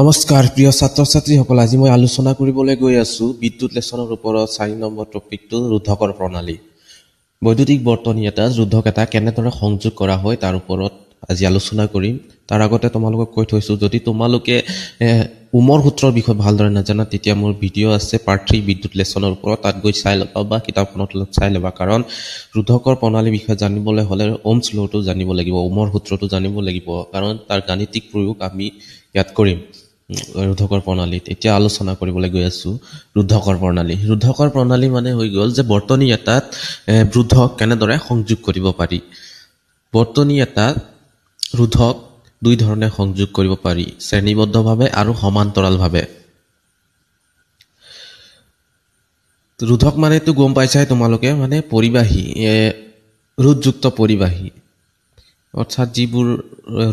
নমস্কাৰ প্ৰিয় ছাত্ৰ ছাত্ৰীসকল আজি মই আলোচনা কৰিবলৈ গৈ আছোঁ বিদ্যুৎ লেচনৰ ওপৰত চাৰি নম্বৰ টপিকটো ৰোধকৰ প্ৰণালী বৈদ্যুতিক বৰ্তনী এটা ৰোধক এটা কেনেদৰে সংযোগ কৰা হয় তাৰ ওপৰত আজি আলোচনা কৰিম তাৰ আগতে তোমালোকক কৈ থৈছোঁ যদি তোমালোকে ওমৰ সূত্ৰৰ বিষয়ে ভালদৰে নাজানা তেতিয়া মোৰ ভিডিঅ' আছে পাৰ্ট থ্ৰী বিদ্যুৎ লেচনৰ ওপৰত তাত গৈ চাই ল'বা বা কিতাপখনত অলপ চাই ল'বা কাৰণ ৰোধকৰ প্ৰণালীৰ বিষয়ে জানিবলৈ হ'লে অমছ ল'টো জানিব লাগিব ওমৰ সূত্ৰটো জানিব লাগিব কাৰণ তাৰ গাণিতিক প্ৰয়োগ আমি ইয়াত কৰিম ৰোধকৰ প্ৰণালীত এতিয়া আলোচনা কৰিবলৈ গৈ আছোঁ ৰোধকৰ প্ৰণালী ৰোধকৰ প্ৰণালী মানে হৈ গ'ল যে বৰ্তনী এটাত ৰোধক কেনেদৰে সংযোগ কৰিব পাৰি বৰ্তনী এটাত ৰোধক দুই ধৰণে সংযোগ কৰিব পাৰি শ্ৰেণীবদ্ধভাৱে আৰু সমান্তৰালভাৱে ৰোধক মানেতো গম পাইছাই তোমালোকে মানে পৰিবাহী ৰোধযুক্ত পৰিবাহী অৰ্থাৎ যিবোৰ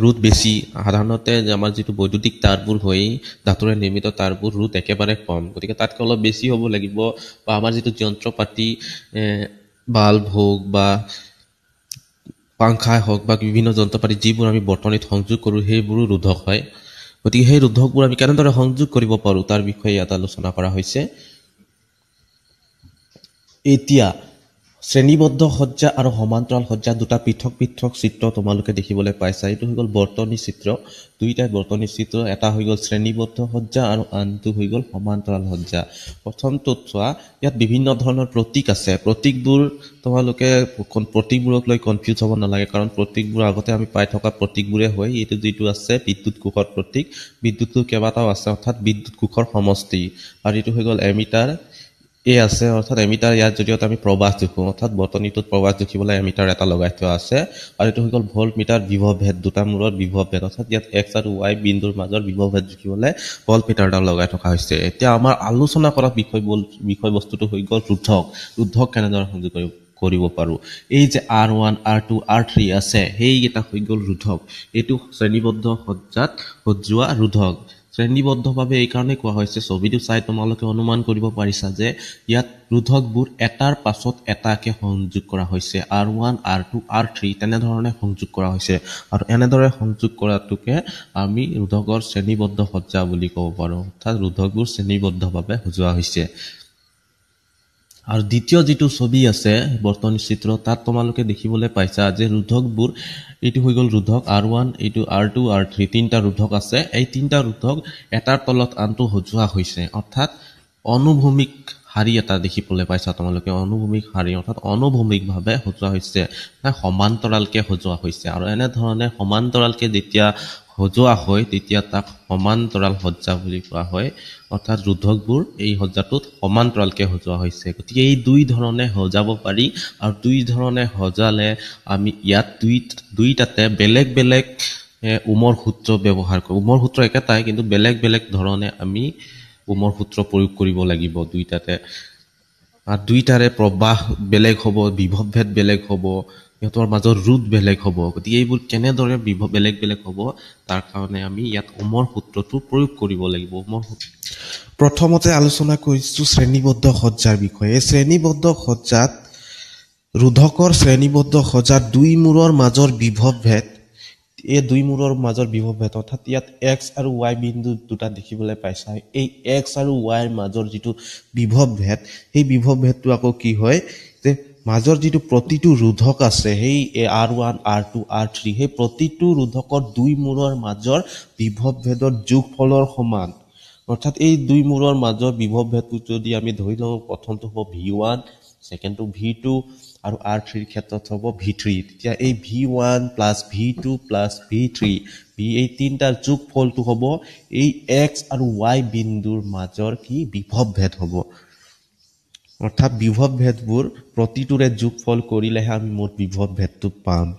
ৰোদ বেছি সাধাৰণতে আমাৰ যিটো বৈদ্যুতিক তাঁৰবোৰ হৈ ধাতুৰে নিৰ্মিত তাঁৰবোৰ ৰোদ একেবাৰে কম গতিকে তাতকৈ অলপ বেছি হ'ব লাগিব বা আমাৰ যিটো যন্ত্ৰ পাতি বাল্ব হওক বা পাংখাই হওক বা বিভিন্ন যন্ত্ৰ পাতি যিবোৰ আমি বৰ্তনীত সংযোগ কৰোঁ সেইবোৰো ৰোধক হয় গতিকে সেই ৰোধকবোৰ আমি কেনেদৰে সংযোগ কৰিব পাৰোঁ তাৰ বিষয়ে ইয়াত আলোচনা কৰা হৈছে এতিয়া শ্ৰেণীবদ্ধ সজ্জা আৰু সমান্তৰাল সজ্জা দুটা পৃথক পৃথক চিত্ৰ তোমালোকে দেখিবলৈ পাইছা এইটো হৈ গ'ল বৰ্তনী চিত্ৰ দুয়োটাই বৰ্তনী চিত্ৰ এটা হৈ গ'ল শ্ৰেণীবদ্ধ সজ্জা আৰু আনটো হৈ গ'ল সমান্তৰাল সজ্জা প্ৰথমটোত চোৱা ইয়াত বিভিন্ন ধৰণৰ প্ৰতীক আছে প্ৰতীকবোৰ তোমালোকে প্ৰতীকবোৰক লৈ কনফিউজ হ'ব নালাগে কাৰণ প্ৰতীকবোৰ আগতে আমি পাই থকা প্ৰতীকবোৰে হয় এইটো যিটো আছে বিদ্যুৎ কোষৰ প্ৰতীক বিদ্যুৎটো কেইবাটাও আছে অৰ্থাৎ বিদ্যুৎ কোষৰ সমষ্টি আৰু এইটো হৈ গ'ল এমিটাৰ এই আছে অৰ্থাৎ এমিটাৰ ইয়াৰ জৰিয়তে আমি প্ৰবাহ দেখোঁ অৰ্থাৎ বৰ্তনীটোত প্ৰবাহ দেখিবলৈ এমিটাৰ এটা লগাই থোৱা আছে আৰু এইটো হৈ গ'ল ভল্ট মিটাৰ বিভৱ ভেদ দুটা মূৰত বিভৱ ভেদ অৰ্থাৎ ইয়াত এক্স আৰু ৱাই বিন্দুৰ মাজৰ বিভৱ ভেদ জুখিবলৈ ভল্ট মিটাৰডাল লগাই থকা হৈছে এতিয়া আমাৰ আলোচনা কৰা বিষয় বিষয়বস্তুটো হৈ গ'ল ৰোধক ৰোধক কেনেদৰে সংযোগ কৰিব কৰিব পাৰোঁ এই যে R one R two R three আছে সেইকেইটা হৈ গ'ল ৰোধক এইটো শ্ৰেণীবদ্ধ সজ্জাত সজোৱা ৰোধক শ্ৰেণীবদ্ধভাৱে এইকাৰণে কোৱা হৈছে ছবিটো চাই তোমালোকে অনুমান কৰিব পাৰিছা যে ইয়াত ৰোধকবোৰ এটাৰ পাছত এটাকে সংযোগ কৰা হৈছে R one R two R three তেনেধৰণে সংযোগ কৰা হৈছে আৰু এনেদৰে সংযোগ কৰাটোকে আমি ৰোধকৰ শ্ৰেণীবদ্ধ সজ্জা বুলি ক'ব পাৰোঁ অৰ্থাৎ ৰোধকবোৰ শ্ৰেণীবদ্ধভাৱে সজোৱা হৈছে আৰু দ্বিতীয় যিটো ছবি আছে বৰ্তমান চিত্ৰ তাত তোমালোকে দেখিবলৈ পাইছা যে ৰোধকবোৰ এইটো হৈ গ'ল ৰোধক আৰ ওৱান এইটো আৰ টু আৰ থ্ৰী তিনিটা ৰোধক আছে এই তিনিটা ৰোধক এটাৰ তলত আনটো সজোৱা হৈছে অৰ্থাৎ অনুভূমিক শাৰী এটা দেখিবলৈ পাইছা তোমালোকে অনুভূমিক শাৰী অৰ্থাৎ অনুভূমিকভাৱে সজোৱা হৈছে সমান্তৰালকৈ সজোৱা হৈছে আৰু এনেধৰণে সমান্তৰালকৈ যেতিয়া সজোৱা হয় তেতিয়া তাক সমান্তৰাল সজ্জা বুলি কোৱা হয় অৰ্থাৎ ৰোধকবোৰ এই সজ্জাটোত সমান্তৰালকৈ সজোৱা হৈছে গতিকে এই দুই ধৰণে সজাব পাৰি আৰু দুই ধৰণে সজালে আমি ইয়াত দুই দুইটাতে বেলেগ বেলেগ উমৰ সূত্ৰ ব্যৱহাৰ কৰোঁ উমৰ সূত্ৰ একেটাই কিন্তু বেলেগ বেলেগ ধৰণে আমি উমৰ সূত্ৰ প্ৰয়োগ কৰিব লাগিব দুইটাতে আৰু দুইটাৰে প্ৰবাহ বেলেগ হ'ব বিভৱভেদ বেলেগ হ'ব সিহঁতৰ মাজত ৰোধ বেলেগ হ'ব গতিকে এইবোৰ কেনেদৰে বেলেগ বেলেগ হ'ব তাৰ কাৰণে আমি ইয়াত অমৰ সূত্ৰটো প্ৰয়োগ কৰিব লাগিব অমৰ সূত্ৰ প্ৰথমতে আলোচনা কৰিছোঁ শ্ৰেণীবদ্ধ সজ্জাৰ বিষয়ে এই শ্ৰেণীবদ্ধ সজ্জাত ৰোধকৰ শ্ৰেণীবদ্ধ সজ্জাত দুই মূৰৰ মাজৰ বিভৱ ভেদ এই দুই মূৰৰ মাজৰ বিভৱ ভেদ অৰ্থাৎ ইয়াত এক্স আৰু ৱাই বিন্দু দুটা দেখিবলৈ পাইছা এই এক্স আৰু ৱাইৰ মাজৰ যিটো বিভৱ ভেদ সেই বিভৱ ভেদটো আকৌ কি হয় মাজৰ যিটো প্ৰতিটো ৰোধক আছে সেই R one R two R three সেই প্ৰতিটো ৰোধকৰ দুই মূৰৰ মাজৰ বিভৱভেদৰ ফলৰ সমান অৰ্থাৎ এই দুই মূৰৰ মাজৰ বিভৱভেদটো যদি আমি ধৰি লওঁ প্ৰথমটো হ'ব ভি ওৱান ছেকেণ্ডটো ভি টু আৰু আৰ থ্ৰীৰ ক্ষেত্ৰত হ'ব ভি থ্ৰী তেতিয়া এই V one plus V two plus V three V এই তিনিটাৰ ফলটো হ'ব এই এক্স আৰু ৱাই বিন্দুৰ মাজৰ কি বিভৱভেদ হ'ব অৰ্থাৎ বিভৱ ভেদবোৰ প্ৰতিটোৰে যোগ ফল কৰিলেহে আমি মোৰ বিভৱ ভেদটো পাম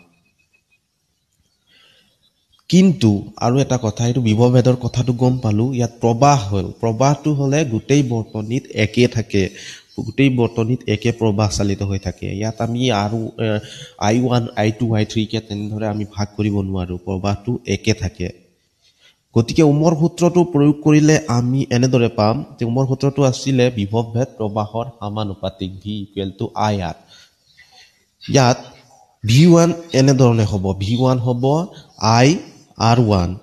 কিন্তু আৰু এটা কথা এইটো বিভৱ ভেদৰ কথাটো গম পালোঁ ইয়াত প্ৰবাহ হ'ল প্ৰবাহটো হ'লে গোটেই বৰ্তনীত একে থাকে গোটেই বৰ্তনীত একে প্ৰবাহ চালিত হৈ থাকে ইয়াত আমি আৰু আই ওৱান আই টু আই থ্ৰীকে তেনেদৰে আমি ভাগ কৰিব নোৱাৰোঁ প্ৰবাহটো একে থাকে গতিকে উমৰ সূত্ৰটো প্ৰয়োগ কৰিলে আমি এনেদৰে পাম যে উমৰ সূত্ৰটো আছিলে বিভৱ ভেদ প্ৰবাহৰ সমানুপাতিক V equal to I R ইয়াত ভি ওৱান এনেধৰণে হ'ব ভি ওৱান হ'ব I R one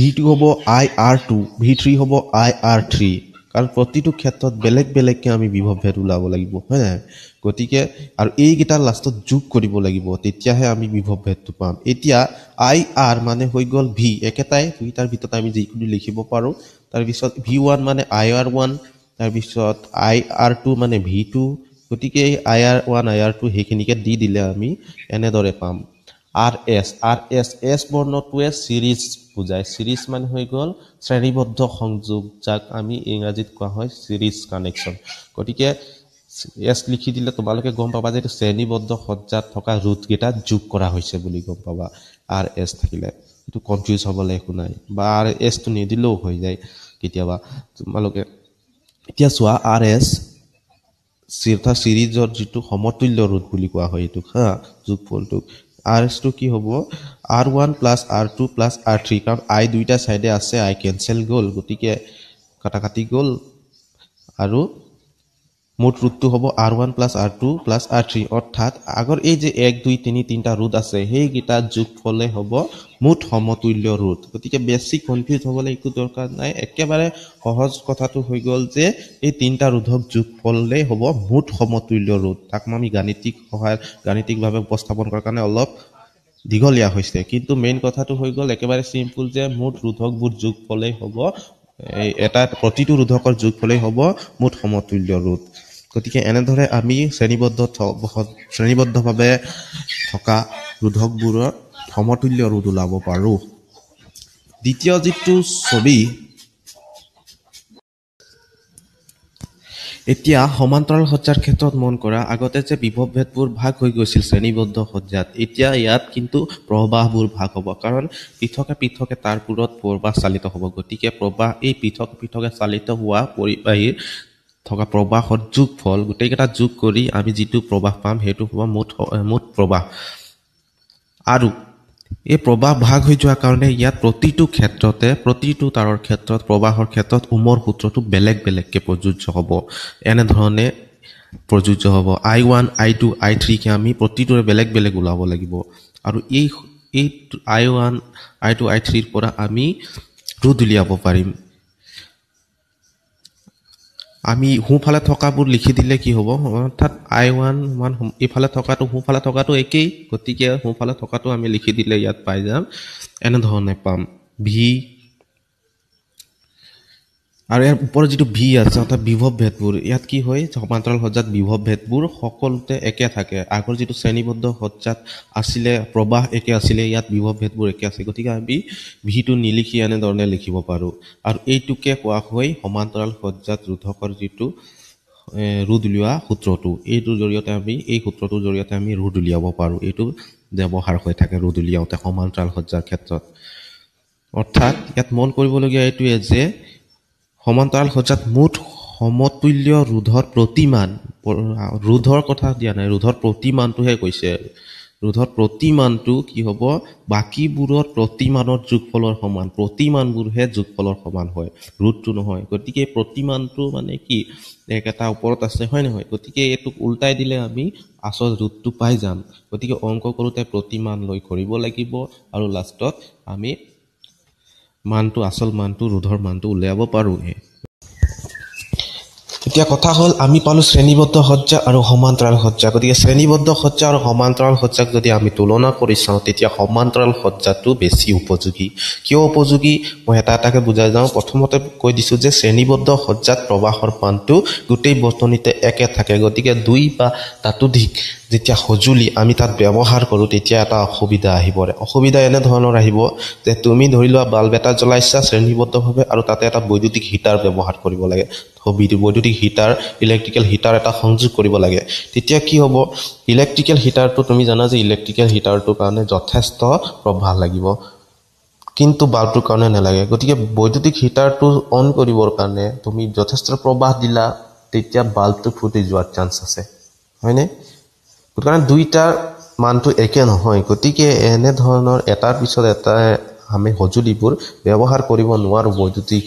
V two হ'ব I R two V three হ'ব আই আৰ থ্ৰী কাৰণ প্ৰতিটো ক্ষেত্ৰত বেলেগ বেলেগকৈ আমি বিভৱভেদ ওলাব লাগিব হয় নাই গতিকে আৰু এইকেইটা লাষ্টত যোগ কৰিব লাগিব তেতিয়াহে আমি বিভৱভেদটো পাম এতিয়া আই আৰ মানে হৈ গ'ল ভি একেটাই দুইটাৰ ভিতৰত আমি যিকোনো লিখিব পাৰোঁ তাৰপিছত ভি ওৱান মানে আই আৰ ওৱান তাৰপিছত আই আৰ টু মানে ভি টু গতিকে এই I R one I R two সেইখিনিকে দি দিলে আমি এনেদৰে পাম R S R S S বৰ্ণটোৱে চিৰিজ বুজায় চিৰিজ মানে হৈ গ'ল শ্ৰেণীবদ্ধ সংযোগ যাক আমি ইংৰাজীত কোৱা হয় চিৰিজ কানেকশ্যন গতিকে এছ লিখি দিলে তোমালোকে গম পাবা যে এইটো শ্ৰেণীবদ্ধ সজ্জাত থকা ৰোধকেইটা যোগ কৰা হৈছে বুলি গম পাবা আৰ এছ থাকিলে এইটো কনফিউজ হ'বলৈ একো নাই বা আৰ এছটো নিদিলেও হৈ যায় কেতিয়াবা তোমালোকে এতিয়া চোৱা আৰ এছ অৰ্থাৎ চিৰিজৰ যিটো সমতুল্য ৰোধ বুলি কোৱা হয় এইটোক হা যোগফলটোক আর এস টু কি হব R one plus R two plus R three কারণ আই দুইটা সাইডে আছে আই কেনসেল গল গতি কাটাকাটি গল আৰু মুঠ ৰোধটো হ'ব R one plus R two plus R three অৰ্থাৎ আগৰ এই যে এক দুই তিনি তিনিটা ৰোধ আছে সেইকেইটা যোগ ফলে হ'ব মুঠ সমতুল্য ৰোধ গতিকে বেছি কনফিউজ হ'বলৈ একো দৰকাৰ নাই একেবাৰে সহজ কথাটো হৈ গ'ল যে এই তিনিটা ৰোধক যোগ ফলেই হ'ব মুঠ সমতুল্য ৰোধ তাক মই আমি গাণিতিক সহায় গাণিতিকভাৱে উপস্থাপন কৰাৰ কাৰণে অলপ দীঘলীয়া হৈছে কিন্তু মেইন কথাটো হৈ গ'ল একেবাৰে চিম্পুল যে মুঠ ৰোধকবোৰ যোগ ফলেই হ'ব এটা প্ৰতিটো ৰোধকৰ যোগ ফলেই হ'ব মুঠ সমতুল্য ৰোধ গতিকে এনেদৰে আমি শ্ৰেণীবদ্ধ শ্ৰেণীবদ্ধভাৱে থকা ৰোধকবোৰৰ সমতুল্য ৰোধ ওলাব পাৰোঁ দ্বিতীয় যিটো ছবি এতিয়া সমান্তৰাল সজ্জাৰ ক্ষেত্ৰত মন কৰা আগতে যে বিভৱভেদবোৰ ভাগ হৈ গৈছিল শ্ৰেণীবদ্ধ সজ্জাত এতিয়া ইয়াত কিন্তু প্ৰবাহবোৰ ভাগ হ'ব কাৰণ পৃথকে পৃথকে তাৰ প্ৰবাহ চালিত হ'ব গতিকে প্ৰবাহ এই পৃথক পৃথকে চালিত হোৱা পৰিবাহীৰ থকা প্ৰবাহত যোগ ফল গোটেইকেইটা যোগ কৰি আমি যিটো প্ৰবাহ পাম সেইটো হ'ব মুঠ মুঠ প্ৰবাহ আৰু এই প্ৰবাহ ভাগ হৈ যোৱাৰ কাৰণে ইয়াত প্ৰতিটো ক্ষেত্ৰতে প্ৰতিটো তাৰৰ ক্ষেত্ৰত প্ৰবাহৰ ক্ষেত্ৰত উমৰ সূত্ৰটো বেলেগ বেলেগকৈ প্ৰযোজ্য হ'ব এনেধৰণে প্ৰযোজ্য হ'ব আই ওৱান আই টু আই থ্ৰীকে আমি প্ৰতিটোৰে বেলেগ বেলেগ ওলাব লাগিব আৰু এই এই আই ওৱান আই টু আই থ্ৰীৰ পৰা আমি ৰোদ উলিয়াব পাৰিম আমি সোঁফালে থকাবোৰ লিখি দিলে কি হ'ব অৰ্থাৎ আই ওৱান ওৱান ইফালে থকাটো সোঁফালে থকাটো একেই গতিকে সোঁফালে থকাটো আমি লিখি দিলে ইয়াত পাই যাম এনেধৰণে পাম ভি আৰু ইয়াৰ ওপৰত যিটো ভি আছে অৰ্থাৎ বিভৱ ভেদবোৰ ইয়াত কি হয় সমান্তৰাল সজ্জাত বিভৱ ভেদবোৰ সকলোতে একে থাকে আগৰ যিটো শ্ৰেণীবদ্ধ সজ্জাত আছিলে প্ৰবাহ একে আছিলে ইয়াত বিভৱ ভেদবোৰ একে আছে গতিকে আমি ভিটো নিলিখি এনেধৰণে লিখিব পাৰোঁ আৰু এইটোকে কোৱা হয় সমান্তৰাল সজ্জাত ৰোধকৰ যিটো ৰোধ উলিওৱা সূত্ৰটো এইটোৰ জৰিয়তে আমি এই সূত্ৰটোৰ জৰিয়তে আমি ৰোধ উলিয়াব পাৰোঁ এইটো ব্যৱহাৰ হৈ থাকে ৰোধ উলিয়াওঁতে সমান্তৰাল সজ্জাৰ ক্ষেত্ৰত অৰ্থাৎ ইয়াত মন কৰিবলগীয়া এইটোৱে যে সমান্তৰাল সজ্জাত মুঠ সমতুল্য ৰোধৰ প্ৰতিমান ৰোধৰ কথা দিয়া নাই ৰোধৰ প্ৰতিমানটোহে কৈছে ৰোধৰ প্ৰতিমানটো কি হ'ব বাকীবোৰৰ প্ৰতিমানৰ যোগফলৰ সমান প্ৰতিমানবোৰহে যোগফলৰ সমান হয় ৰোধটো নহয় গতিকে প্ৰতিমানটো মানে কি এক এটা ওপৰত আছে হয় নহয় গতিকে এইটোক ওলটাই দিলে আমি আচল ৰোধটো পাই যাম গতিকে অংক কৰোঁতে প্ৰতিমান লৈ কৰিব লাগিব আৰু লাষ্টত আমি মানটো আচল মানটো ৰোধৰ মানটো উলিয়াব পাৰোঁহে এতিয়া কথা হ'ল আমি পালোঁ শ্ৰেণীবদ্ধ সজ্জা আৰু সমান্তৰাল সজ্জা গতিকে শ্ৰেণীবদ্ধ সজ্জা আৰু সমান্তৰাল সজ্জাক যদি আমি তুলনা কৰি চাওঁ তেতিয়া সমান্তৰাল সজ্জাটো বেছি উপযোগী কিয় উপযোগী মই এটা এটাকৈ বুজাই যাওঁ প্ৰথমতে কৈ দিছোঁ যে শ্ৰেণীবদ্ধ সজ্জাত প্ৰৱাহৰ পাণটো গোটেই বৰ্তনীতে একে থাকে গতিকে দুই বা তাতোধিক যেতিয়া সঁজুলি আমি তাত ব্যৱহাৰ কৰোঁ তেতিয়া এটা অসুবিধা আহিব পাৰে অসুবিধা এনেধৰণৰ আহিব যে তুমি ধৰি লোৱা বাল্ব এটা জ্বলাইছা শ্ৰেণীবদ্ধভাৱে আৰু তাতে এটা বৈদ্যুতিক হিটাৰ ব্যৱহাৰ কৰিব লাগে বৈদ্যুতিক হিটাৰ ইলেক্ট্ৰিকেল হিটাৰ এটা সংযোগ কৰিব লাগে তেতিয়া কি হ'ব ইলেক্ট্ৰিকেল হিটাৰটো তুমি জানা যে ইলেক্ট্ৰিকেল হিটাৰটোৰ কাৰণে যথেষ্ট প্ৰভাৱ লাগিব কিন্তু বাল্বটোৰ কাৰণে নালাগে গতিকে বৈদ্যুতিক হিটাৰটো অন কৰিবৰ কাৰণে তুমি যথেষ্ট প্ৰবাহ দিলা তেতিয়া বাল্বটো ফুটি যোৱাৰ চান্স আছে হয়নে কাৰণে দুইটাৰ মানটো একে নহয় গতিকে এনেধৰণৰ এটাৰ পিছত এটা আমি সঁজুলিবোৰ ব্যৱহাৰ কৰিব নোৱাৰোঁ বৈদ্যুতিক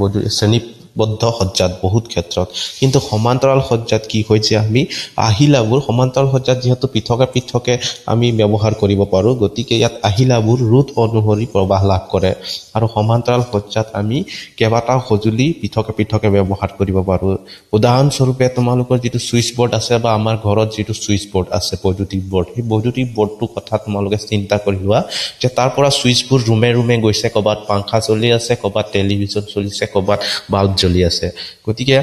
বৈদ্যুতিক শ্ৰেণী বদ্ধ সজ্জাত বহুত ক্ষেত্ৰত কিন্তু সমান্তৰাল সজ্জাত কি হয় যে আমি আহিলাবোৰ সমান্তৰাল সজ্জাত যিহেতু পৃথকে পৃথকে আমি ব্যৱহাৰ কৰিব পাৰোঁ গতিকে ইয়াত আহিলাবোৰ ৰোধ অনুসৰি প্ৰবাহ লাভ কৰে আৰু সমান্তৰাল সজ্জাত আমি কেইবাটাও সঁজুলি পৃথকে পৃথকে ব্যৱহাৰ কৰিব পাৰোঁ উদাহৰণস্বৰূপে তোমালোকৰ যিটো ছুইচ বৰ্ড আছে বা আমাৰ ঘৰত যিটো ছুইচ বৰ্ড আছে বৈদ্যুতিক বৰ্ড সেই বৈদ্যুতিক বৰ্ডটোৰ কথা তোমালোকে চিন্তা কৰি লোৱা যে তাৰ পৰা ছুইচবোৰ ৰুমে ৰুমে গৈছে ক'ৰবাত পাংখা চলি আছে ক'ৰবাত টেলিভিশ্যন চলিছে ক'ৰবাত বাল্ব জ্বলি আছে গতিকে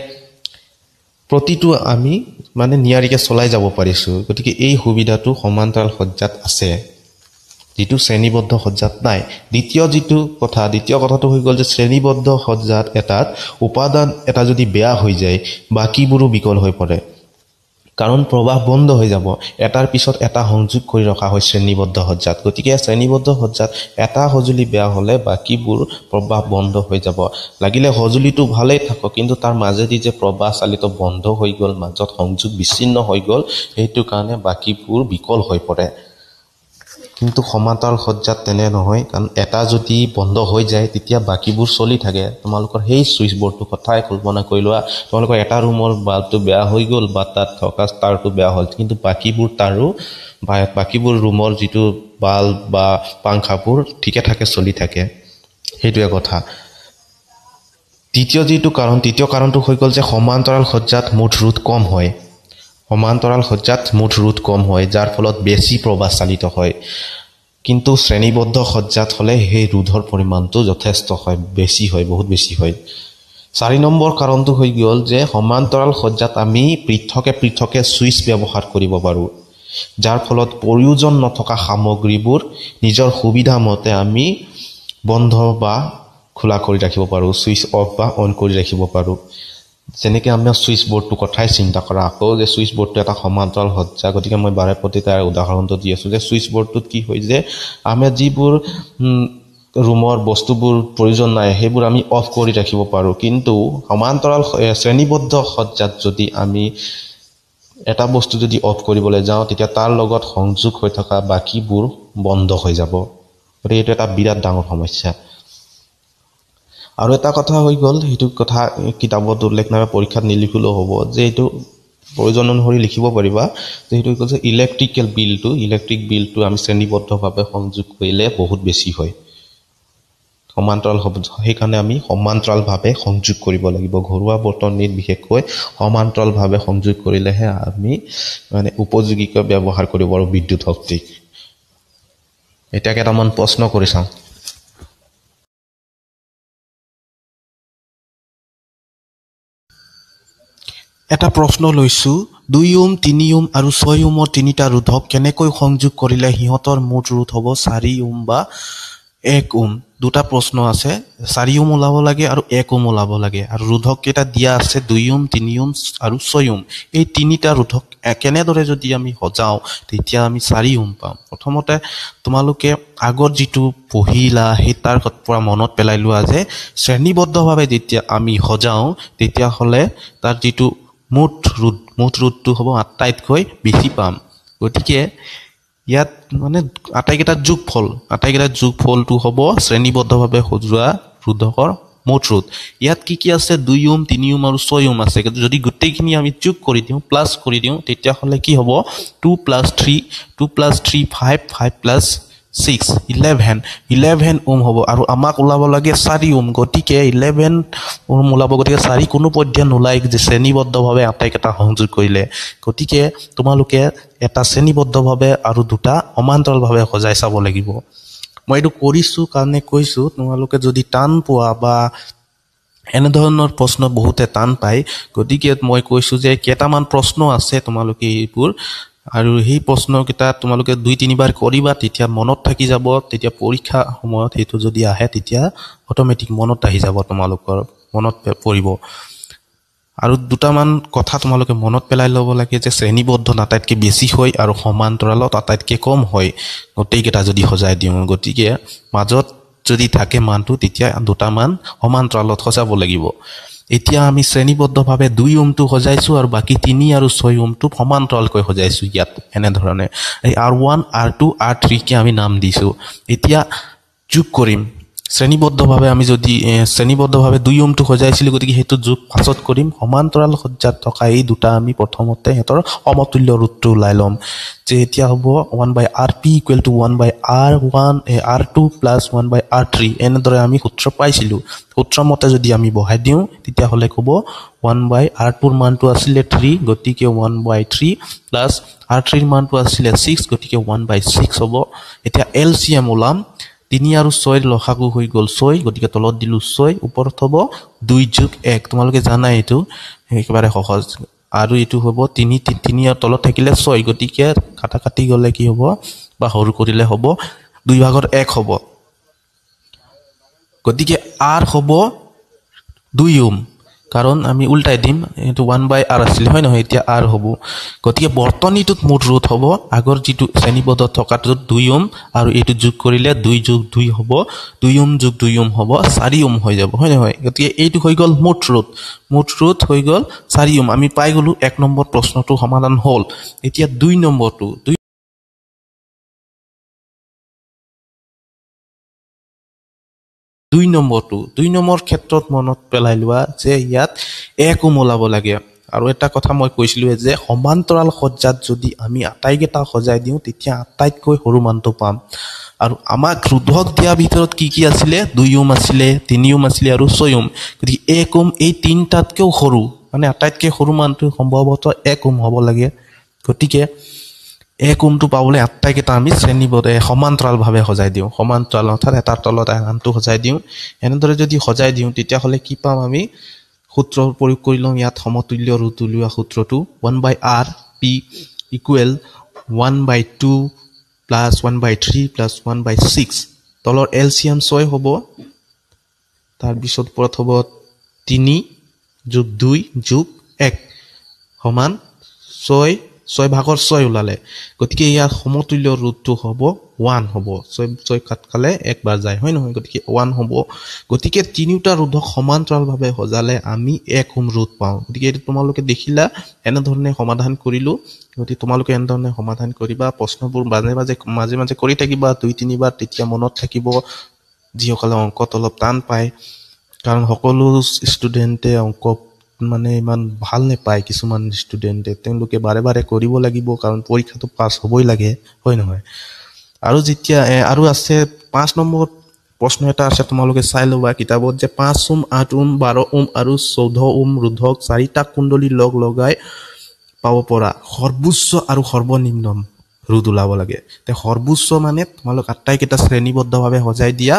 প্ৰতিটো আমি মানে নিয়াৰিকৈ চলাই যাব পাৰিছোঁ গতিকে এই সুবিধাটো সমান্তৰাল সজ্জাত আছে যিটো শ্ৰেণীবদ্ধ সজ্জাত নাই দ্বিতীয় যিটো কথা দ্বিতীয় কথাটো হৈ গ'ল যে শ্ৰেণীবদ্ধ সজ্জাত এটাত উপাদান এটা যদি বেয়া হৈ যায় বাকীবোৰো বিকল হৈ পৰে কাৰণ প্ৰৱাহ বন্ধ হৈ যাব এটাৰ পিছত এটা সংযোগ কৰি ৰখা হয় শ্ৰেণীবদ্ধ সজ্জাত গতিকে শ্ৰেণীবদ্ধ সজ্জাত এটা সঁজুলি বেয়া হ'লে বাকীবোৰ প্ৰবাহ বন্ধ হৈ যাব লাগিলে সঁজুলিটো ভালেই থাকক কিন্তু তাৰ মাজেদি যে প্ৰৱাহ চালিত বন্ধ হৈ গ'ল মাজত সংযোগ বিচ্ছিন্ন হৈ গ'ল সেইটো কাৰণে বাকীবোৰ বিকল হৈ পৰে কিন্তু সমান্তৰাল সজ্জাত তেনে নহয় কাৰণ এটা যদি বন্ধ হৈ যায় তেতিয়া বাকীবোৰ চলি থাকে তোমালোকৰ সেই ছুইচ বৰ্ডটো কথাই কল্পনা কৰি লোৱা তোমালোকৰ এটা ৰুমৰ বাল্বটো বেয়া হৈ গ'ল বা তাত থকা ষ্টাৰটো বেয়া হ'ল কিন্তু বাকীবোৰ তাৰো বাকীবোৰ ৰুমৰ যিটো বাল্ব বা পাংখাবোৰ ঠিকে থাকে চলি থাকে সেইটোৱে কথা তৃতীয় যিটো কাৰণ তৃতীয় কাৰণটো হৈ গ'ল যে সমান্তৰাল সজ্জাত মুঠ ৰোধ কম হয় সমান্তৰাল সজ্জাত মুঠ ৰোধ কম হয় যাৰ ফলত বেছি প্ৰবাহ চালিত হয় কিন্তু শ্ৰেণীবদ্ধ সজ্জাত হ'লে সেই ৰোধৰ পৰিমাণটো যথেষ্ট হয় বেছি হয় বহুত বেছি হয় চাৰি নম্বৰ কাৰণটো হৈ গ'ল যে সমান্তৰাল সজ্জাত আমি পৃথকে পৃথকে ছুইচ ব্যৱহাৰ কৰিব পাৰোঁ যাৰ ফলত প্ৰয়োজন নথকা সামগ্ৰীবোৰ নিজৰ সুবিধামতে আমি বন্ধ বা খোলা কৰি ৰাখিব পাৰোঁ ছুইচ অফ বা অন কৰি ৰাখিব পাৰোঁ যেনেকৈ আমি ছুইচ বোৰ্ডটোৰ কথাই চিন্তা কৰা আকৌ যে ছুইচ বোৰ্ডটো এটা সমান্তৰাল সজ্জা গতিকে মই বাৰে প্ৰতি তাৰ উদাহৰণটো দি আছোঁ যে ছুইচ বোৰ্ডটোত কি হয় যে আমি যিবোৰ ৰুমৰ বস্তুবোৰ প্ৰয়োজন নাই সেইবোৰ আমি অফ কৰি ৰাখিব পাৰোঁ কিন্তু সমান্তৰাল শ্ৰেণীবদ্ধ সজ্জাত যদি আমি এটা বস্তু যদি অফ কৰিবলৈ যাওঁ তেতিয়া তাৰ লগত সংযোগ হৈ থকা বাকীবোৰ বন্ধ হৈ যাব গতিকে এইটো এটা বিৰাট ডাঙৰ সমস্যা আৰু এটা কথা হৈ গ'ল সেইটো কথা কিতাপত উল্লেখ নাই পৰীক্ষাত নিলিখিলেও হ'ব যে এইটো প্ৰয়োজন অনুসৰি লিখিব পাৰিবা যে সেইটো কৈছে ইলেক্ট্ৰিকেল বিলটো ইলেক্ট্ৰিক বিলটো আমি শ্ৰেণীবদ্ধভাৱে সংযোগ কৰিলে বহুত বেছি হয় সমান্তৰাল হ'ব সেইকাৰণে আমি সমান্তৰালভাৱে সংযোগ কৰিব লাগিব ঘৰুৱা বৰ্তনীত বিশেষকৈ সমান্তৰালভাৱে সংযোগ কৰিলেহে আমি মানে উপযোগীকৈ ব্যৱহাৰ কৰিব পাৰোঁ বিদ্যুৎ শক্তিক এতিয়া কেইটামান প্ৰশ্ন কৰি চাওঁ এটা প্ৰশ্ন লৈছোঁ দুই ওম তিনি ওম আৰু ছয় ওমৰ তিনিটা ৰোধক কেনেকৈ সংযোগ কৰিলে সিহঁতৰ মুঠ ৰোধ হ'ব চাৰি ওম বা এক ওম দুটা প্ৰশ্ন আছে চাৰি ওম ওলাব লাগে আৰু এক ওম ওলাব লাগে আৰু ৰোধককেইটা দিয়া আছে দুই ওম তিনি ওম আৰু ছয় ওম এই তিনিটা ৰোধক কেনেদৰে যদি আমি সজাওঁ তেতিয়া আমি চাৰি ওম পাম প্ৰথমতে তোমালোকে আগৰ যিটো পঢ়িলা সেই তাৰ পৰা মনত পেলাই লোৱা যে শ্ৰেণীবদ্ধভাৱে যেতিয়া আমি সজাওঁ তেতিয়াহ'লে তাৰ যিটো মুঠ ৰোদ মুঠ ৰোদটো হ'ব আটাইতকৈ বেছি পাম গতিকে ইয়াত মানে আটাইকেইটা ফল আটাইকেইটা ফলটো হ'ব শ্ৰেণীবদ্ধভাৱে সজোৱা ৰোধকৰ মুঠ ৰোদ ইয়াত কি কি আছে দুই উম তিনি ওম আৰু ছয় উম আছে কিন্তু যদি গোটেইখিনি আমি যোগ কৰি দিওঁ প্লাছ কৰি দিওঁ তেতিয়াহ'লে কি হ'ব two plus three two plus three five five plus six eleven eleven ohm হ'ব আৰু আমাক ওলাব লাগে চাৰি ওম গতিকে ইলেভেন ওম ওলাব গতিকে চাৰি কোনো পৰ্যায় নোলায় যে শ্ৰেণীবদ্ধভাৱে আটাইকেইটা সংযোগ কৰিলে গতিকে তোমালোকে এটা শ্ৰেণীবদ্ধভাৱে আৰু দুটা সমান্তৰালভাৱে সজাই চাব লাগিব মই এইটো কৰিছোঁ কাৰণে কৈছোঁ তোমালোকে যদি টান পোৱা বা এনেধৰণৰ প্ৰশ্ন বহুতে টান পায় গতিকে মই কৈছোঁ যে কেইটামান প্ৰশ্ন আছে তোমালোকে এইবোৰ আৰু সেই প্ৰশ্নকেইটা তোমালোকে দুই তিনিবাৰ কৰিবা তেতিয়া মনত থাকি যাব তেতিয়া পৰীক্ষা সময়ত সেইটো যদি আহে তেতিয়া অট'মেটিক মনত আহি যাব তোমালোকৰ মনত পৰিব আৰু দুটামান কথা তোমালোকে মনত পেলাই ল'ব লাগে যে শ্ৰেণীবদ্ধ আটাইতকৈ বেছি হয় আৰু সমান্তৰালত আটাইতকৈ কম হয় গোটেইকেইটা যদি সজাই দিওঁ গতিকে মাজত যদি থাকে মানটো তেতিয়া দুটামান সমান্তৰালত সজাব লাগিব এতিয়া আমি শ্ৰেণীবদ্ধভাৱে দুই ওমটো সজাইছোঁ আৰু বাকী তিনি আৰু ছয় ওমটো সমান্তৰালকৈ সজাইছোঁ ইয়াত এনেধৰণে এই R one R two R থ্ৰীকে আমি নাম দিছোঁ এতিয়া যোগ কৰিম শ্ৰেণীবদ্ধভাৱে আমি যদি শ্ৰেণীবদ্ধভাৱে দুই ওমটো সজাইছিলোঁ গতিকে সেইটো যোগ পাছত কৰিম সমান্তৰাল সজ্জাত থকা এই দুটা আমি প্ৰথমতে সিহঁতৰ সমতুল্য ৰূপটো ওলাই ল'ম যে এতিয়া হ'ব one by R P equal to one by R one R two plus one by R three এনেদৰে আমি সূত্ৰ পাইছিলোঁ সূত্ৰমতে যদি আমি বহাই দিওঁ তেতিয়াহ'লে ক'ব ওৱান বাই আৰ টুৰ মানটো আছিলে থ্ৰী গতিকে one by three plus R থ্ৰীৰ মানটো আছিলে ছিক্স গতিকে ওৱান বাই ছিক্স হ'ব এতিয়া এল চি এম ওলাম তিনি আৰু ছয়ৰ লখাকো হৈ গ'ল ছয় গতিকে তলত দিলোঁ ছয় ওপৰত হ'ব দুই যোগ এক তোমালোকে জানাই এইটো একেবাৰে সহজ আৰু এইটো হ'ব তিনি তিনিৰ তলত থাকিলে ছয় গতিকে কাটা কাটি গ'লে কি হ'ব বা সৰু কৰিলে হ'ব দুই ভাগৰ এক হ'ব গতিকে আৰ হ'ব দুই ওম কাৰণ আমি উল্টাই দিম এইটো ওৱান বাই আৰ আছিলে হয় নহয় এতিয়া আৰ হ'ব গতিকে বৰ্তনীটোত মুঠ ৰোধ হ'ব আগৰ যিটো শ্ৰেণীবদ্ধ থকাটোত দুই ওম আৰু এইটো যোগ কৰিলে দুই যোগ দুই হ'ব দুই ওম যোগ দুই ওম হ'ব চাৰি ওম হৈ যাব হয় নহয় গতিকে এইটো হৈ গ'ল মুঠ ৰোধ মুঠ ৰোধ হৈ গ'ল চাৰি ওম আমি পাই গ'লোঁ এক নম্বৰ প্ৰশ্নটো সমাধান হ'ল এতিয়া দুই নম্বৰটো দুই দুই নম্বৰটো দুই নম্বৰ ক্ষেত্ৰত মনত পেলাই লোৱা যে ইয়াত এক উমলাব লাগে আৰু এটা কথা মই কৈছিলোঁ যে সমান্তৰাল সজ্জাত যদি আমি আটাইকেইটা সজাই দিওঁ তেতিয়া আটাইতকৈ সৰু মানটো পাম আৰু আমাক ৰোধক দিয়াৰ ভিতৰত কি কি আছিলে দুই ওম আছিলে তিনি ওম আছিলে আৰু ছয় ওম গতিকে এক উম এই তিনিটাতকৈও সৰু মানে আটাইতকৈ সৰু মানটো সম্ভৱতঃ এক ওম হ'ব লাগে গতিকে এ কোণটো পাবলৈ আটাইকেইটা আমি শ্ৰেণীবোৰে সমান্তৰালভাৱে সজাই দিওঁ সমান্তৰাল অৰ্থাৎ এটাৰ তলত আনটো সজাই দিওঁ এনেদৰে যদি সজাই দিওঁ তেতিয়াহ'লে কি পাম আমি সূত্ৰ প্ৰয়োগ কৰি লওঁ ইয়াত সমতুল্য ৰোধ উলিওৱা সূত্ৰটো one by R P equal one by two plus one by three plus one by six তলৰ এল চি এম ছয় হ'ব তাৰপিছত ওপৰত হ'ব তিনি যোগ দুই যোগ এক সমান ছয় ছয় ভাগৰ ছয় ওলালে গতিকে ইয়াৰ সমতুল্য ৰোধটো হ'ব ওৱান হ'ব ছয় ছয় কাট খালে একবাৰ যায় হয় নহয় গতিকে ওৱান হ'ব গতিকে তিনিওটা ৰোধক সমান্তৰালভাৱে সজালে আমি এক হোম ৰোধ পাওঁ গতিকে এইটো তোমালোকে দেখিলা এনেধৰণে সমাধান কৰিলোঁ গতিকে তোমালোকে এনেধৰণে সমাধান কৰিবা প্ৰশ্নবোৰ মাজে মাজে মাজে মাজে কৰি থাকিবা দুই তিনিবাৰ তেতিয়া মনত থাকিব যিসকলে অংকত অলপ টান পায় কাৰণ সকলো ষ্টুডেণ্টে অংক মানে ইমান ভাল নেপায় কিছুমান ষ্টুডেণ্টে তেওঁলোকে বাৰে বাৰে কৰিব লাগিব কাৰণ পৰীক্ষাটো পাছ হ'বই লাগে হয় নহয় আৰু যেতিয়া আৰু আছে পাঁচ নম্বৰ প্ৰশ্ন এটা আছে তোমালোকে চাই ল'বা কিতাপত যে পাঁচ ওম আঠ ওম বাৰ ওম আৰু চৈধ্য ওম ৰোধক চাৰিটা কুণ্ডলী লগ লগাই পাব পৰা সৰ্বোচ্চ আৰু সৰ্বনিম্ন ৰোদ ওলাব লাগে সৰ্বোচ্চ মানে তোমালোক আটাইকেইটা শ্ৰেণীবদ্ধভাৱে সজাই দিয়া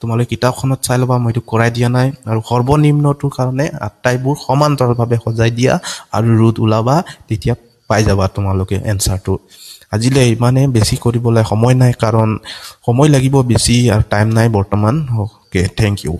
তোমালোকে কিতাপখনত চাই ল'বা মই এইটো কৰাই দিয়া নাই আৰু সৰ্বনিম্নটোৰ কাৰণে আটাইবোৰ সমান্তৰালভাৱে সজাই দিয়া আৰু ৰোদ ওলাবা তেতিয়া পাই যাবা তোমালোকে এনচাৰটো আজিলৈ ইমানে বেছি কৰিবলৈ সময় নাই কাৰণ সময় লাগিব বেছি আৰু টাইম নাই বৰ্তমান অ'কে থেংক ইউ